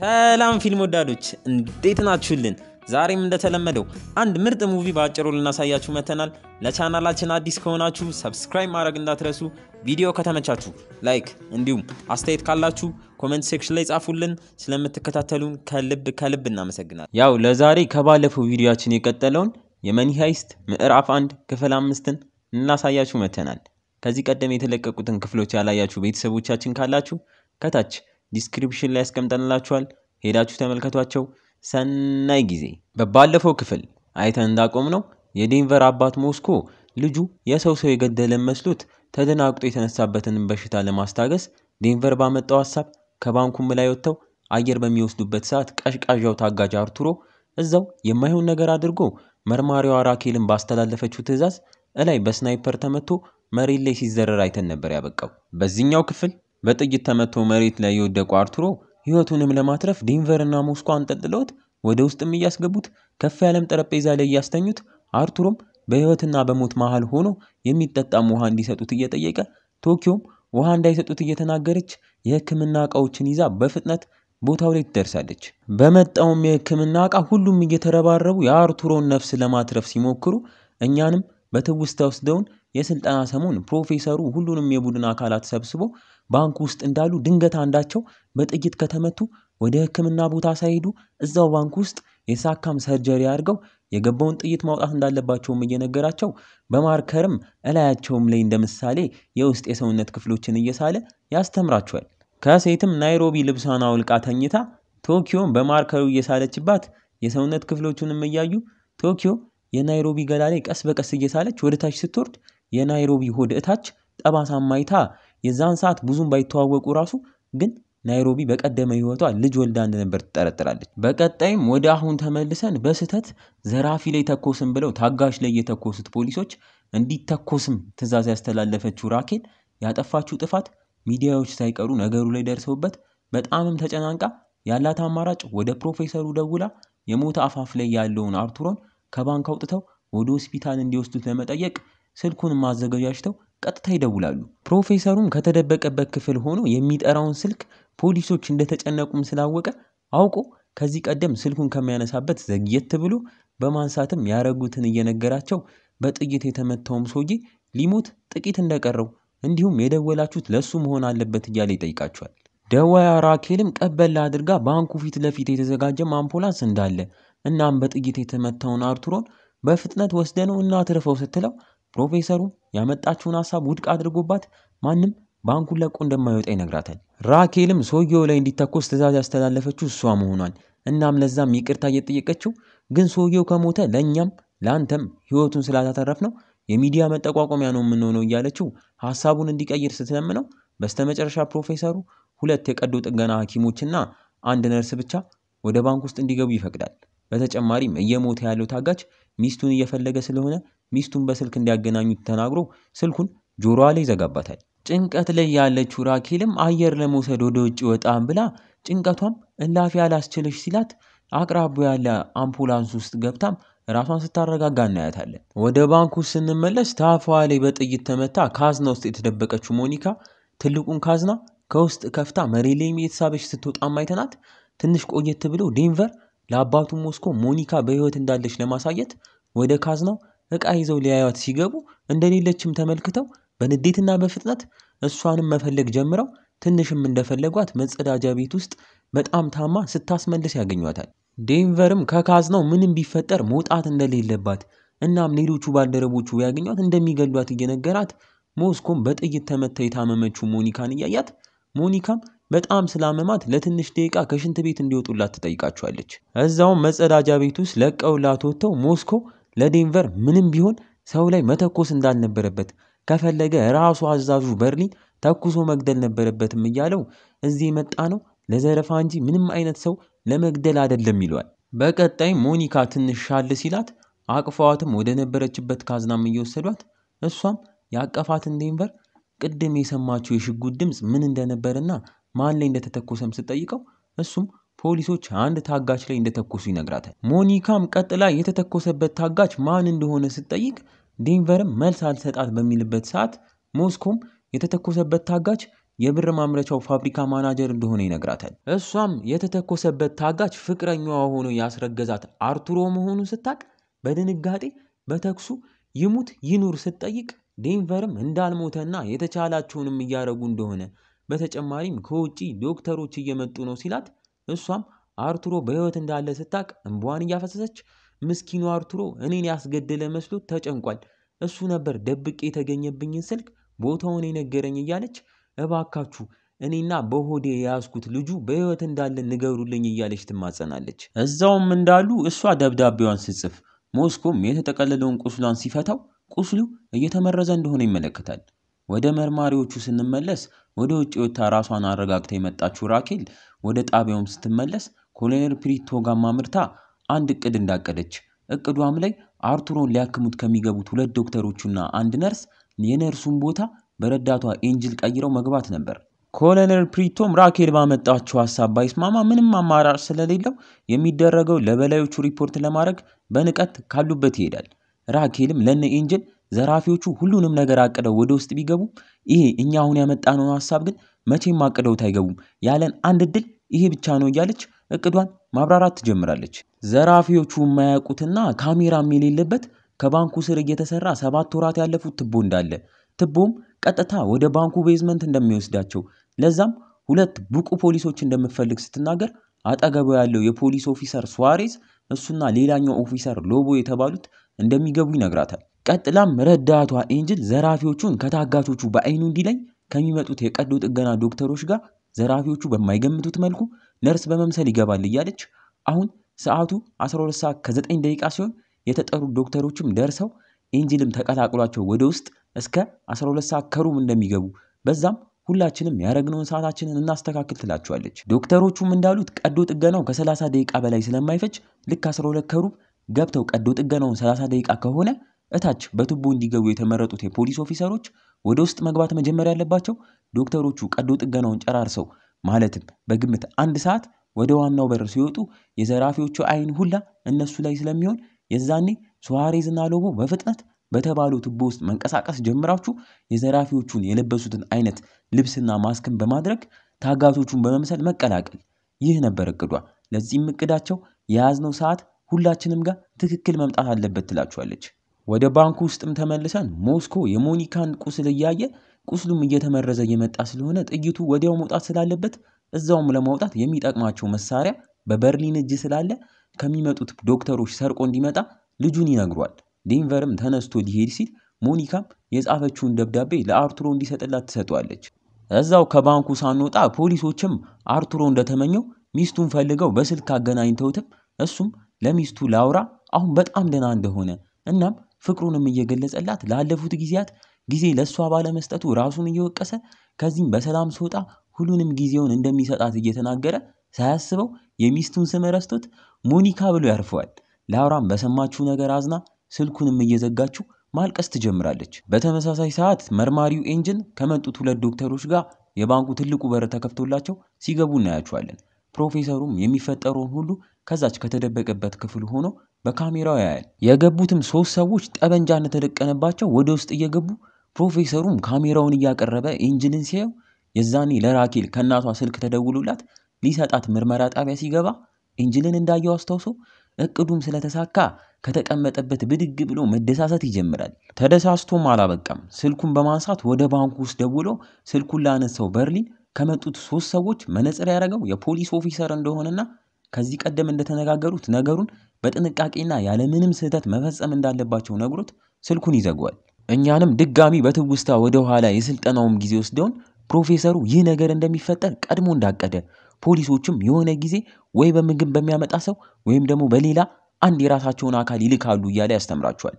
ሰላም ፊልም ወዳዶች እንዴት ናችሁልን? ዛሬም እንደተለመደው አንድ ምርጥ ሙቪ በአጭሩ ልናሳያችሁ መተናል። ለቻናላችን አዲስ ከሆናችሁ ሰብስክራይብ ማድረግ እንዳትረሱ። ቪዲዮ ከተመቻችሁ ላይክ፣ እንዲሁም አስተያየት ካላችሁ ኮሜንት ሴክሽን ላይ ጻፉልን። ስለምትከታተሉን ከልብ ከልብ እናመሰግናል። ያው ለዛሬ ከባለፈው ቪዲዮችን የቀጠለውን የመኒ ሃይስት ምዕራፍ አንድ ክፍል አምስትን እናሳያችሁ መተናል። ከዚህ ቀደም የተለቀቁትን ክፍሎች ያላያችሁ ቤተሰቦቻችን ካላችሁ ከታች ዲስክሪፕሽን ላይ ያስቀምጠንላችኋል። ሄዳችሁ ተመልከቷቸው። ሰናይ ጊዜ። በባለፈው ክፍል አይተን እንዳቆም ነው የዴንቨር አባት ሞስኮ ልጁ የሰው ሰው የገደለ መስሎት ተደናግጦ የተነሳበትን በሽታ ለማስታገስ ዴንቨር ባመጣው ሀሳብ ከባንኩም ላይ ወጥተው አየር በሚወስዱበት ሰዓት ቀዥቃዣው ታጋጅ አርቱሮ እዛው የማይሆን ነገር አድርጎ መርማሪዋ ራኬልን ባስተላለፈችው ትዕዛዝ እላይ በስናይፐር ተመቶ መሬት ላይ ሲዘረር አይተን ነበር ያበቃው። በዚህኛው ክፍል በጥይት ተመቶ መሬት ላይ የወደቁ አርቱሮ ህይወቱንም ለማትረፍ ዴንቨርና ሞስኮ አንጠልጥለውት ወደ ውስጥም እያስገቡት ከፍ ያለም ጠረጴዛ ላይ እያስተኙት አርቱሮም በህይወትና በሞት መሃል ሆኖ የሚጠጣም ውሃ እንዲሰጡት እየጠየቀ ቶኪዮም ውሃ እንዳይሰጡት እየተናገረች የህክምና እቃዎችን ይዛ በፍጥነት ቦታው ላይ ትደርሳለች። በመጣውም የህክምና እቃ ሁሉም እየተረባረቡ የአርቱሮን ነፍስ ለማትረፍ ሲሞክሩ እኛንም በትውስታ ወስደውን የስልጠና ሰሞን ፕሮፌሰሩ ሁሉንም የቡድን አካላት ሰብስቦ ባንክ ውስጥ እንዳሉ ድንገት አንዳቸው በጥይት ከተመቱ ወደ ህክምና ቦታ ሳይሄዱ እዛው ባንክ ውስጥ የሳካም ሰርጀሪ አድርገው የገባውን ጥይት ማውጣት እንዳለባቸውም እየነገራቸው በማርከርም እላያቸውም ላይ እንደ ምሳሌ የውስጥ የሰውነት ክፍሎችን እየሳለ ያስተምራቸዋል። ከሴትም ናይሮቢ ልብሷን አውልቃ ተኝታ ቶኪዮን በማርከሩ እየሳለችባት የሰውነት ክፍሎቹንም እያዩ ቶኪዮ የናይሮቢ ገላ ላይ ቀስ በቀስ እየሳለች ወደ ታች ስትወርድ የናይሮቢ ሆድ እታች ጠባሳ ማይታ የዛን ሰዓት ብዙም ባይተዋወቁ ራሱ ግን ናይሮቢ በቀደመ ህይወቷ ልጅ ወልዳ እንደነበር ትጠረጥራለች። በቀጣይም ወደ አሁን ተመልሰን በስህተት ዘራፊ ላይ ተኮስም ብለው ታጋሽ ላይ የተኮሱት ፖሊሶች እንዲተኮስም ትዕዛዝ ያስተላለፈችው ራኬል ያጠፋችው ጥፋት ሚዲያዎች ሳይቀሩ ነገሩ ላይ ደርሰውበት በጣምም ተጨናንቃ ያላት አማራጭ ወደ ፕሮፌሰሩ ደውላ የሞት አፋፍ ላይ ያለውን አርቱሮን ከባንክ አውጥተው ወደ ሆስፒታል እንዲወስዱት ለመጠየቅ ስልኩን ማዘገጃጅተው ቀጥታ ይደውላሉ። ፕሮፌሰሩም ከተደበቀበት ክፍል ሆኖ የሚጠራውን ስልክ ፖሊሶች እንደተጨነቁም ስላወቀ አውቆ ከዚህ ቀደም ስልኩን ከሚያነሳበት ዘግየት ብሎ በማንሳትም ያረጉትን እየነገራቸው በጥይት የተመታውም ሰውዬ ሊሞት ጥቂት እንደቀረው እንዲሁም የደወላችሁት ለሱ መሆን አለበት እያለ ይጠይቃቸዋል። ደዋያ ራኬልም ቀበል አድርጋ ባንኩ ፊት ለፊት የተዘጋጀም አምቡላንስ እንዳለ እናም በጥይት የተመታውን አርቱሮን በፍጥነት ወስደነው እናትርፈው ስትለው ፕሮፌሰሩ ያመጣችውን ሀሳብ ውድቅ አድርጎባት ማንም ባንኩን ለቆ እንደማይወጣ ይነግራታል። ራኬልም ሰውየው ላይ እንዲተኮስ ትእዛዝ ያስተላለፈችው እሷ መሆኗን እናም ለዛም ይቅርታ እየጠየቀችው ግን ሰውየው ከሞተ ለእኛም ለአንተም ህይወቱን ስላታተረፍ ነው የሚዲያ መጠቋቋሚያ ነው የምንሆነው እያለችው ሀሳቡን እንዲቀይር ስትለምነው በስተመጨረሻ ፕሮፌሰሩ ሁለት የቀዶ ጥገና ሐኪሞችና አንድ ነርስ ብቻ ወደ ባንክ ውስጥ እንዲገቡ ይፈቅዳል። በተጨማሪም እየሞተ ያለው ታጋች ሚስቱን እየፈለገ ስለሆነ ሚስቱን በስልክ እንዲያገናኙት ተናግሮ ስልኩን ጆሮዋ ላይ ይዘጋባታል። ጭንቀት ላይ ያለችው ራኬልም አየር ለመውሰድ ወደ ውጭ ወጣም ብላ ጭንቀቷም እላፊ አላስችልሽ ሲላት አቅራቡ ያለ አምቡላንስ ውስጥ ገብታም ራሷን ስታረጋጋ እናያታለን። ወደ ባንኩ ስንመለስ ታፏ ላይ በጥይት ተመታ ካዝና ውስጥ የተደበቀችው ሞኒካ ትልቁን ካዝና ከውስጥ ከፍታ መሬ ላይ የተሳበች ስትወጣም አይተናት። ትንሽ ቆየት ብሎ ዴንቨር ለአባቱ ሞስኮ ሞኒካ በህይወት እንዳለች ለማሳየት ወደ ካዝናው እቃ ይዘው ሊያዩት ሲገቡ እንደሌለችም ተመልክተው በንዴትና በፍጥነት እሷንም መፈለግ ጀምረው ትንሽም እንደፈለጓት መጸዳጃ ቤት ውስጥ በጣም ታማ ስታስመልስ ያገኟታል። ዴንቨርም ከካዝናው ምንም ቢፈጠር መውጣት እንደሌለባት እናም ሌሎቹ ባልደረቦቹ ያገኟት እንደሚገሏት እየነገራት ሞስኮም በጥይት ተመታ የታመመችው ሞኒካን እያያት ሞኒካም በጣም ስላመማት ለትንሽ ደቂቃ ከሽንት ቤት እንዲወጡላት ትጠይቃቸዋለች። እዛውም መጸዳጃ ቤት ውስጥ ለቀውላት ወጥተው ሞስኮ ለዴንቨር ምንም ቢሆን ሰው ላይ መተኮስ እንዳልነበረበት ከፈለገ ራሱ አዛዡ በርሊን ተኩሶ መግደል ነበረበትም እያለው እዚህ የመጣ ነው ለዘረፋ እንጂ ምንም አይነት ሰው ለመግደል አይደለም ይሏል። በቀጣይ ሞኒካ ትንሽ ሻል ሲላት አቅፏትም ወደ ነበረችበት ካዝናም እየወሰዷት እሷም ያቀፋትን ዴንቨር ቅድም የሰማችው የሽጉጥ ድምፅ ምን እንደነበርና ማን ላይ እንደተተኮሰም ስትጠይቀው እሱም ፖሊሶች አንድ ታጋች ላይ እንደተኮሱ ይነግራታል። ሞኒካም ቀጥላ የተተኮሰበት ታጋች ማን እንደሆነ ስትጠይቅ ዴንቨርም መልስ አልሰጣት በሚልበት ሰዓት ሞስኮም የተተኮሰበት ታጋች የብር ማምረቻው ፋብሪካ ማናጀር እንደሆነ ይነግራታል። እሷም የተተኮሰበት ታጋች ፍቅረኛዋ ሆኖ ያስረገዛት አርቱሮ መሆኑን ስታቅ በድንጋጤ በተኩሱ ይሙት ይኑር ስትጠይቅ ዴንቨርም እንዳልሞተና የተቻላቸውንም እያደረጉ እንደሆነ በተጨማሪም ከውጪ ዶክተሮች እየመጡ ነው ሲላት እሷም አርቱሮ በህይወት እንዳለ ስታቅ እንቧን እያፈሰሰች ምስኪኑ አርቱሮ እኔን ያስገደለ መስሎት ተጨንቋል። እሱ ነበር ደብቄ የተገኘብኝን ስልክ ቦታውን የነገረኝ እያለች እባካችሁ እኔና በሆዴ የያዝኩት ልጁ በህይወት እንዳለ ንገሩልኝ እያለች ትማጸናለች። እዛውም እንዳሉ እሷ ደብዳቤዋን ስጽፍ ሞስኮም የተጠቀለለውን ቁስሏን ሲፈታው ቁስሉ እየተመረዘ እንደሆነ ይመለከታል። ወደ መርማሪዎቹ ስንመለስ ወደ ውጭ ወጥታ ራሷን አረጋግታ የመጣችው ራኬል ወደ ጣቢያውም ስትመለስ ኮሎኔል ፕሪቶ ጋማ አምርታ አንድ እቅድ እንዳቀደች እቅዷም ላይ አርቱሮን ሊያክሙት ከሚገቡት ሁለት ዶክተሮቹና አንድ ነርስ የነርሱን ቦታ በረዳቷ ኤንጅል ቀይረው መግባት ነበር። ኮሎኔል ፕሪቶም ራኬል ባመጣችው ሀሳብ ባይስማማ ምንም አማራጭ ስለሌለው የሚደረገው ለበላዮቹ ሪፖርት ለማድረግ በንቀት ካሉበት ይሄዳል። ራኬልም ለነ ኤንጅል ዘራፊዎቹ ሁሉንም ነገር አቅደው ወደ ውስጥ ቢገቡ ይሄ እኛ አሁን ያመጣነው ሀሳብ ግን መቼም አቅደውት አይገቡም ያለን አንድ እድል ይሄ ብቻ ነው እያለች እቅዷን ማብራራት ትጀምራለች። ዘራፊዎቹ የማያውቁትና ካሜራም የሌለበት ከባንኩ ስር እየተሰራ ሰባት ወራት ያለፉት ትቦ እንዳለ ትቦም ቀጥታ ወደ ባንኩ ቤዝመንት እንደሚወስዳቸው ለዛም ሁለት ብቁ ፖሊሶች እንደምትፈልግ ስትናገር አጠገቡ ያለው የፖሊስ ኦፊሰር ሱዋሬዝ እሱና ሌላኛው ኦፊሰር ሎቦ የተባሉት እንደሚገቡ ይነግራታል። ቀጥላም ረዳቷ ኤንጅል ዘራፊዎቹን ከታጋቾቹ በአይኑ እንዲለይ ከሚመጡት የቀዶ ጥገና ዶክተሮች ጋር ዘራፊዎቹ በማይገምቱት መልኩ ነርስ በመምሰል ይገባል እያለች አሁን ሰዓቱ 12 ሰዓት ከ9 ደቂቃ ሲሆን የተጠሩ ዶክተሮችም ደርሰው ኤንጅልም ተቀላቅሏቸው ወደ ውስጥ እስከ 12 ሰዓት ከሩብ እንደሚገቡ በዛም ሁላችንም ያረግነውን ሰዓታችንን እናስተካክል ትላቸዋለች። ዶክተሮቹም እንዳሉት ቀዶ ጥገናው ከ30 ደቂቃ በላይ ስለማይፈጅ ልክ 12 ከሩብ ገብተው ቀዶ ጥገናውን 30 ደቂቃ ከሆነ እታች በቱቦ እንዲገቡ የተመረጡት የፖሊስ ኦፊሰሮች ወደ ውስጥ መግባት መጀመር ያለባቸው ዶክተሮቹ ቀዶ ጥገናውን ጨራርሰው ማለትም በግምት አንድ ሰዓት ወደ ዋናው በር ሲወጡ የዘራፊዎቹ አይን ሁላ እነሱ ላይ ስለሚሆን የዛኔ እና ሎቦ በፍጥነት በተባለው ቱቦ ውስጥ መንቀሳቀስ ጀምራችሁ የዘራፊዎቹን የለበሱትን አይነት ልብስና ማስክን በማድረግ ታጋቾቹን በመምሰል መቀላቀል። ይህ ነበር እቅዷ። ለዚህም እቅዳቸው የያዝነው ሰዓት ሁላችንም ጋር ትክክል መምጣት አለበት ትላችኋለች። ወደ ባንኩ ውስጥም ተመልሰን ሞስኮ የሞኒካን ቁስል እያየ ቁስሉም እየተመረዘ እየመጣ ስለሆነ ጥይቱ ወዲያው መውጣት ስላለበት እዛውም ለማውጣት የሚጠቅማቸው መሳሪያ በበርሊን እጅ ስላለ ከሚመጡት ዶክተሮች ሰርቆ እንዲመጣ ልጁን ይነግሯል። ዴንቨርም ተነስቶ ሊሄድ ሲል ሞኒካም የጻፈችውን ደብዳቤ ለአርቱሮ እንዲሰጥላት ትሰጧለች። እዛው ከባንኩ ሳንወጣ ፖሊሶችም አርቱሮ እንደተመኘው ሚስቱን ፈልገው በስልክ አገናኝተውትም እሱም ለሚስቱ ላውራ አሁን በጣም ደህና እንደሆነ እናም ፍቅሩንም እየገለጸላት ላለፉት ጊዜያት ጊዜ ለእሷ ባለመስጠቱ ራሱን እየወቀሰ ከዚህም በሰላም ስወጣ ሁሉንም ጊዜውን እንደሚሰጣት እየተናገረ ሳያስበው የሚስቱን ስም ረስቶት ሞኒካ ብሎ ያርፈዋል። ላውራም በሰማችው ነገር አዝና ስልኩንም እየዘጋችው ማልቀስ ትጀምራለች። በተመሳሳይ ሰዓት መርማሪው ኤንጅን ከመጡት ሁለት ዶክተሮች ጋር የባንኩ ትልቁ በር ተከፍቶላቸው ሲገቡ እናያቸዋለን። ፕሮፌሰሩም የሚፈጠረውን ሁሉ ከዛች ከተደበቀበት ክፍል ሆኖ በካሜራው ያያል። የገቡትም ሶስት ሰዎች ጠመንጃ እንደተደቀነባቸው ወደ ውስጥ እየገቡ ፕሮፌሰሩም ካሜራውን እያቀረበ ኢንጅልን ሲያየው የዛኔ ለራኬል ከእናቷ ስልክ ተደውሎላት ሊሰጣት ምርመራ ጣቢያ ሲገባ ኢንጅልን እንዳየው አስታውሶ እቅዱም ስለተሳካ ከተቀመጠበት ብድግ ብሎ መደሳሰት ይጀምራል። ተደሳስቶም አላበቃም። ስልኩን በማንሳት ወደ ባንኩ ውስጥ ደውሎ ስልኩን ላነሳው በርሊን ከመጡት ሶስት ሰዎች መነጽር ያደረገው የፖሊስ ኦፊሰር እንደሆነና ከዚህ ቀደም እንደተነጋገሩት ነገሩን በጥንቃቄና ያለምንም ስህተት መፈጸም እንዳለባቸው ነግሮት ስልኩን ይዘጓል። እኛንም ድጋሚ በትውስታ ወደ ኋላ የስልጠናውም ጊዜ ወስደውን ፕሮፌሰሩ ይህ ነገር እንደሚፈጠር ቀድሞ እንዳቀደ ፖሊሶቹም የሆነ ጊዜ ወይ በምግብ በሚያመጣ ሰው ወይም ደግሞ በሌላ አንድ የራሳቸውን አካል ይልካሉ እያለ ያስተምራቸዋል።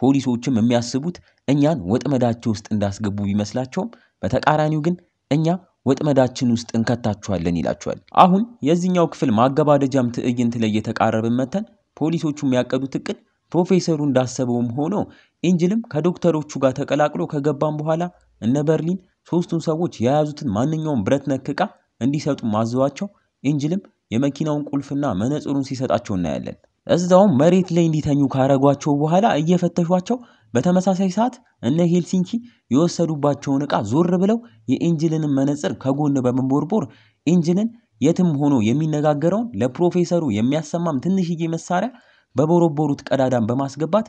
ፖሊሶችም የሚያስቡት እኛን ወጥመዳቸው ውስጥ እንዳስገቡ ቢመስላቸውም በተቃራኒው ግን እኛ ወጥመዳችን ውስጥ እንከታችኋለን ይላቸዋል። አሁን የዚህኛው ክፍል ማገባደጃም ትዕይንት ላይ እየተቃረብን መተን ፖሊሶቹም ያቀዱት እቅድ ፕሮፌሰሩ እንዳሰበውም ሆኖ ኢንጅልም ከዶክተሮቹ ጋር ተቀላቅሎ ከገባም በኋላ እነ በርሊን ሶስቱን ሰዎች የያዙትን ማንኛውም ብረት ነክ እንዲሰጡ ማዘዋቸው፣ ኢንጅልም የመኪናውን ቁልፍና መነጽሩን ሲሰጣቸው እናያለን። እዛውም መሬት ላይ እንዲተኙ ካረጓቸው በኋላ እየፈተሿቸው በተመሳሳይ ሰዓት እነ ሄልሲንኪ የወሰዱባቸውን ዕቃ ዞር ብለው የኢንጅልን መነጽር ከጎን በመቦርቦር ኢንጅልን የትም ሆኖ የሚነጋገረውን ለፕሮፌሰሩ የሚያሰማም ትንሽዬ መሳሪያ በቦረቦሩት ቀዳዳን በማስገባት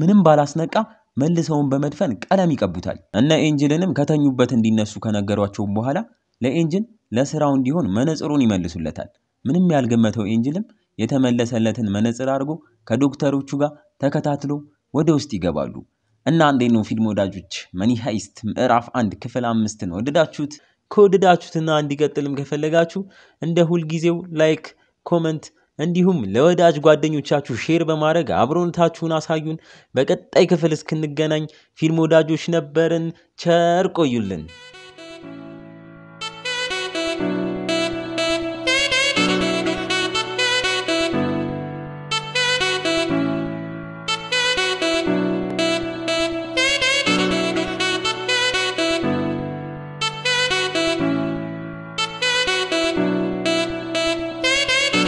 ምንም ባላስነቃ መልሰውን በመድፈን ቀለም ይቀቡታል። እነ ኤንጅልንም ከተኙበት እንዲነሱ ከነገሯቸውም በኋላ ለኤንጅል ለስራው እንዲሆን መነጽሩን ይመልሱለታል። ምንም ያልገመተው ኤንጅልም የተመለሰለትን መነጽር አድርጎ ከዶክተሮቹ ጋር ተከታትሎ ወደ ውስጥ ይገባሉ። እና አንዴ ነው ፊልም ወዳጆች መኒ ሃይስት ምዕራፍ አንድ ክፍል አምስትን ወደዳችሁት? ከወደዳችሁትና እንዲቀጥልም ከፈለጋችሁ እንደ ሁልጊዜው ላይክ፣ ኮመንት እንዲሁም ለወዳጅ ጓደኞቻችሁ ሼር በማድረግ አብሮነታችሁን አሳዩን። በቀጣይ ክፍል እስክንገናኝ ፊልም ወዳጆች ነበርን። ቸር ቆዩልን።